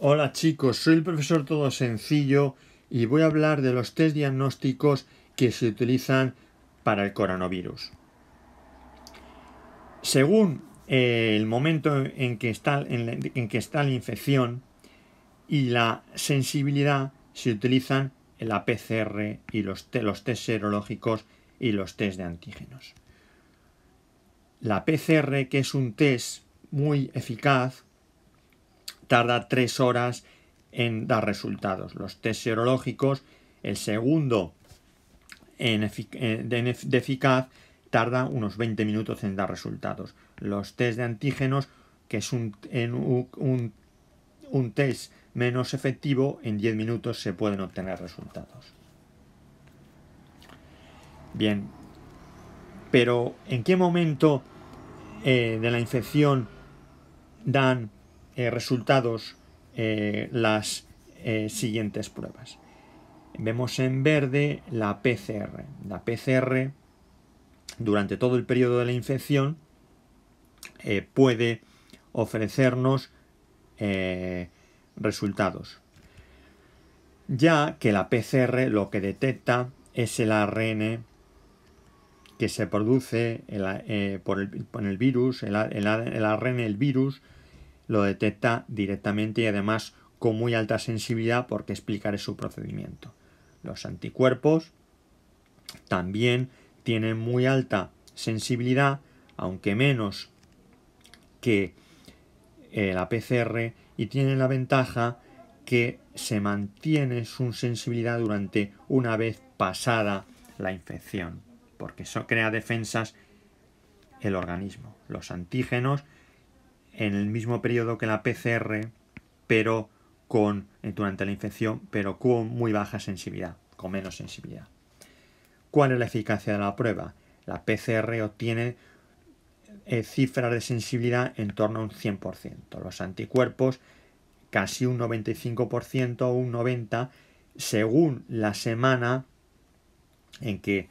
Hola chicos, soy el profesor Todo Sencillo y voy a hablar de los test diagnósticos que se utilizan para el coronavirus. Según eh, el momento en que está, en, la, que está la infección y la sensibilidad, se utilizan la PCR y los, los test serológicos y los test de antígenos. La PCR, que es un test muy eficaz, tarda tres horas en dar resultados. Los test serológicos, el segundo en eh, de eficaz, tarda unos 20 minutos en dar resultados. Los test de antígenos, que es un, test menos efectivo, en 10 minutos se pueden obtener resultados. Bien, pero ¿en qué momento eh, de la infección dan eh, resultados eh, las eh, siguientes pruebas. Vemos en verde la PCR. La PCR durante todo el periodo de la infección puede ofrecernos resultados. Ya que la PCR lo que detecta es el ARN que se produce por, el, virus el, virus, el, el ARN virus, lo detecta directamente y además con muy alta sensibilidad porque explicaré su procedimiento. Los anticuerpos también tienen muy alta sensibilidad, aunque menos que eh, la PCR, y tienen la ventaja que se mantiene su sensibilidad durante una vez pasada la infección, porque eso crea defensas el organismo. Los antígenos en el mismo periodo que la PCR, pero con, eh, durante la infección, pero con muy baja sensibilidad, con menos sensibilidad. ¿Cuál es la eficacia de la prueba? La PCR obtiene eh, cifras de sensibilidad en torno a un 100%. Los anticuerpos casi un 95% o un 90% según la semana en que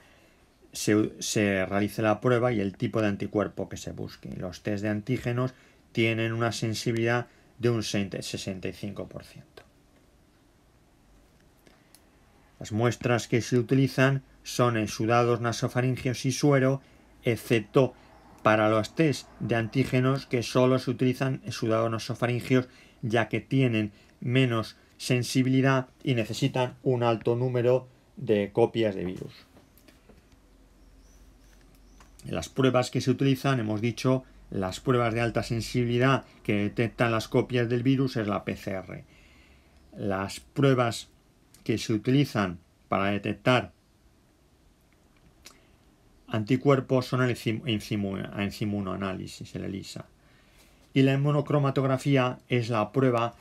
se, se, realice la prueba y el tipo de anticuerpo que se busque. Los test de antígenos tienen una sensibilidad de un 65%. Las muestras que se utilizan son exudados nasofaringios y suero, excepto para los test de antígenos que solo se utilizan sudados nasofaringios ya que tienen menos sensibilidad y necesitan un alto número de copias de virus. En Las pruebas que se utilizan, hemos dicho, las pruebas de alta sensibilidad que detectan las copias del virus es la PCR. Las pruebas que se utilizan para detectar anticuerpos son el inmunoanálisis, el ELISA. Y la inmunocromatografía es la prueba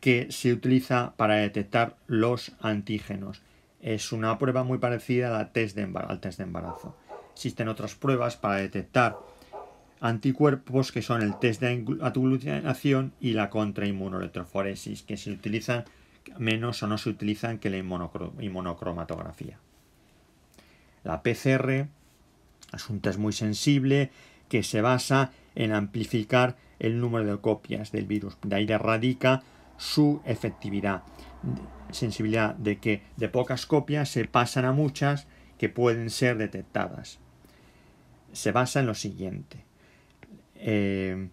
que se utiliza para detectar los antígenos. Es una prueba muy parecida al test de embarazo. Existen otras pruebas para detectar anticuerpos que son el test de aglutinación y la contrainmunoelectroforesis, que se utilizan menos o no se utilizan que la inmunocromatografía. La PCR es un test muy sensible que se basa en amplificar el número de copias del virus. De ahí radica su efectividad, sensibilidad de que de pocas copias se pasan a muchas que pueden ser detectadas. Se basa en lo siguiente. Eh,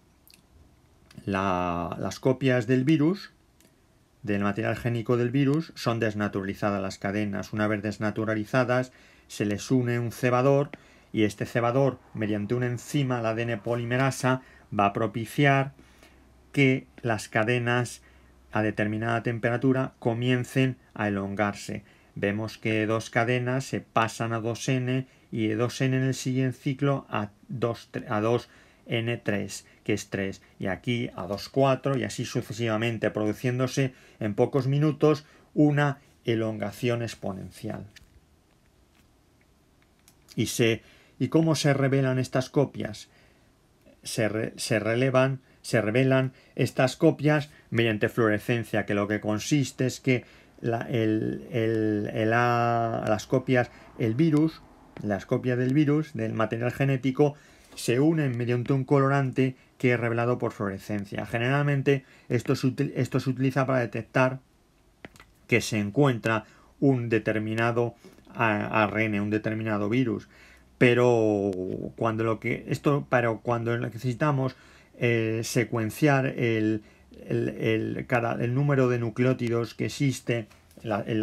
las copias del virus, del material génico del virus, son desnaturalizadas las cadenas. Una vez desnaturalizadas, se les une un cebador y este cebador, mediante una enzima, la ADN polimerasa, va a propiciar que las cadenas a determinada temperatura comiencen a elongarse. Vemos que dos cadenas se pasan a 2N y de 2N en el siguiente ciclo a 2, a 2 N3, que es 3, y aquí a 2, 4, y así sucesivamente, produciéndose en pocos minutos una elongación exponencial. ¿Y, cómo se revelan estas copias? Se, se revelan estas copias mediante fluorescencia, que lo que consiste es que a, las copias, el virus, las copias del virus, del material genético, se unen mediante un colorante que es revelado por fluorescencia. Generalmente esto se, esto se utiliza para detectar que se encuentra un determinado ARN, un determinado virus. Pero cuando lo que esto, para cuando necesitamos eh, secuenciar el, número de nucleótidos que existe, el,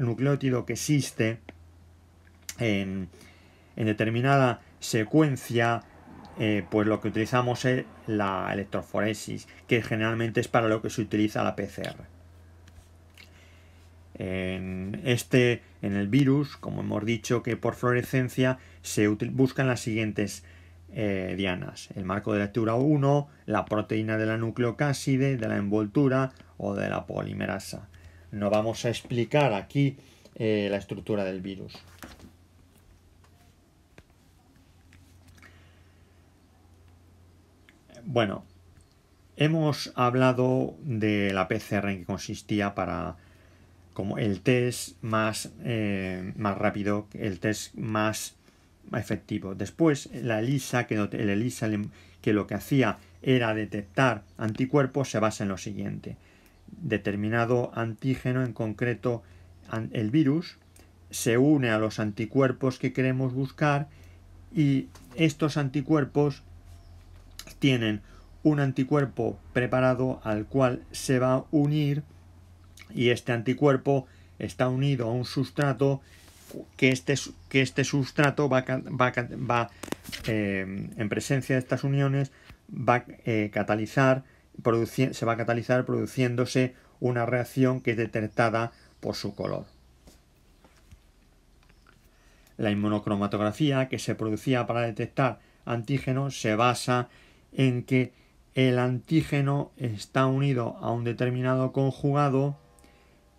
nucleótido que existe en, en determinada secuencia, eh, pues lo que utilizamos es la electroforesis, que generalmente es para lo que se utiliza la PCR. En, este, en el virus, como hemos dicho, que por fluorescencia se buscan las siguientes eh, dianas. El marco de lectura 1, la proteína de la nucleocáside, de la envoltura o de la polimerasa. No vamos a explicar aquí eh, la estructura del virus. Bueno, hemos hablado de la PCR en que consistía para como el test más, eh, más rápido, el test más efectivo. Después la ELISA, que el ELISA que lo que hacía era detectar anticuerpos, se basa en lo siguiente. Determinado antígeno, en concreto el virus, se une a los anticuerpos que queremos buscar y estos anticuerpos tienen un anticuerpo preparado al cual se va a unir y este anticuerpo está unido a un sustrato que este, que este sustrato va, eh, en presencia de estas uniones va eh, catalizar se va a catalizar produciéndose una reacción que es detectada por su color. La inmunocromatografía que se producía para detectar antígenos se basa en que el antígeno está unido a un determinado conjugado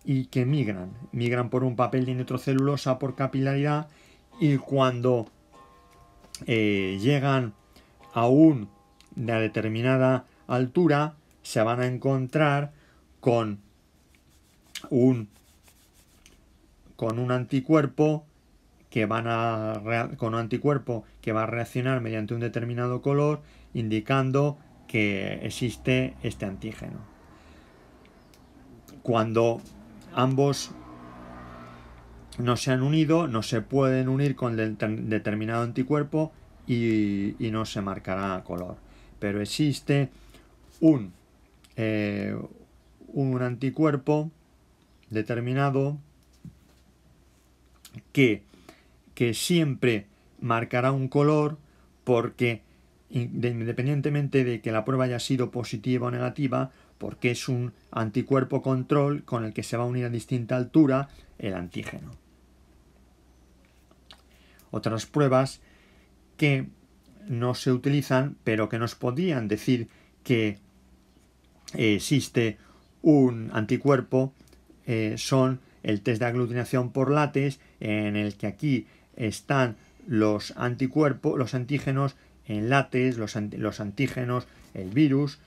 y que migran. Migran por un papel de nitrocelulosa por capilaridad y cuando eh, llegan a un, una determinada altura se van a encontrar con con un anticuerpo que van a con un anticuerpo que va a reaccionar mediante un determinado color, indicando que existe este antígeno. Cuando ambos no se han unido, no se pueden unir con determinado anticuerpo y, no se marcará color. Pero existe un, eh, un anticuerpo determinado que que siempre marcará un color porque independientemente de que la prueba haya sido positiva o negativa, porque es un anticuerpo control con el que se va a unir a distinta altura el antígeno. Otras pruebas que no se utilizan, pero que nos podían decir que eh, existe un anticuerpo, eh, son el test de aglutinación por látex, en el que aquí están los anticuerpos, los antígenos en látex, los, los antígenos, el virus,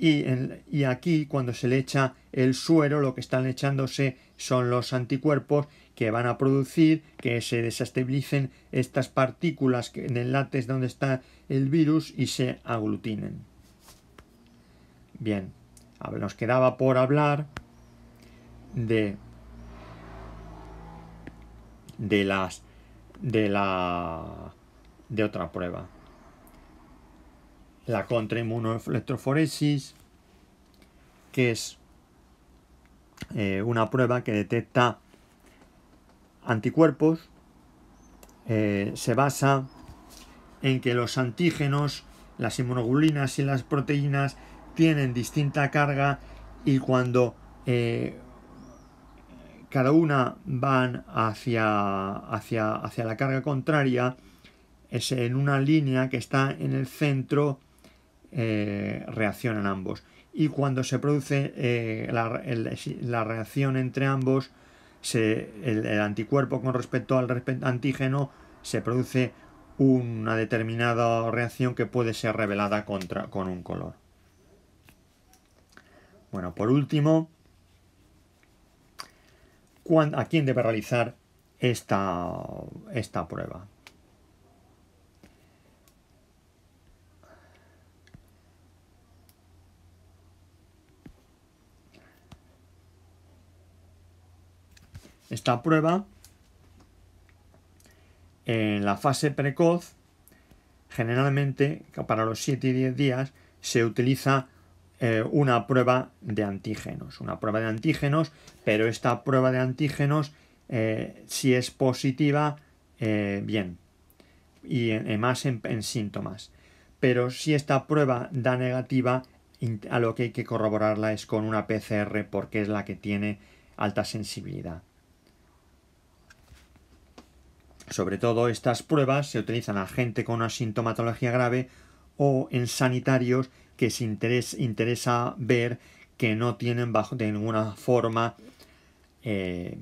y, aquí cuando se le echa el suero lo que están echándose son los anticuerpos que van a producir que se desestabilicen estas partículas en el látex donde está el virus y se aglutinen. Bien, nos quedaba por hablar de, de las de la de otra prueba. La electroforesis que es eh, una prueba que detecta anticuerpos, eh, se basa en que los antígenos, las inmunoglobulinas y las proteínas tienen distinta carga y cuando eh, cada una van hacia, hacia, hacia la carga contraria, es en una línea que está en el centro, eh, reaccionan ambos. Y cuando se produce eh, la, reacción entre ambos, el, el, anticuerpo con respecto al antígeno, se produce una determinada reacción que puede ser revelada contra, con un color. Bueno, por último, a quién debe realizar esta, esta prueba. Esta prueba en la fase precoz generalmente para los 7 y 10 días se utiliza eh, una prueba de antígenos, una prueba de antígenos, pero esta prueba de antígenos, eh, si es positiva, eh, bien, y más en, en, síntomas. Pero si esta prueba da negativa, a lo que hay que corroborarla es con una PCR porque es la que tiene alta sensibilidad. Sobre todo estas pruebas se utilizan a gente con una sintomatología grave o en sanitarios que se interesa ver que no tienen de ninguna forma eh,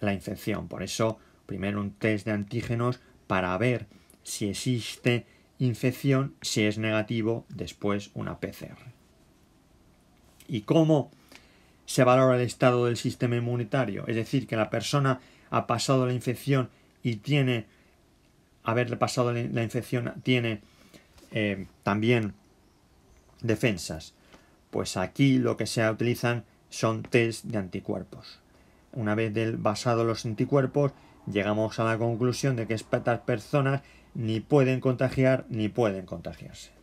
la infección. Por eso, primero un test de antígenos para ver si existe infección, si es negativo, después una PCR. ¿Y cómo se valora el estado del sistema inmunitario? Es decir, que la persona ha pasado la infección y tiene, haberle pasado la infección, tiene eh, también defensas. Pues aquí lo que se utilizan son test de anticuerpos. Una vez basados los anticuerpos, llegamos a la conclusión de que estas personas ni pueden contagiar ni pueden contagiarse.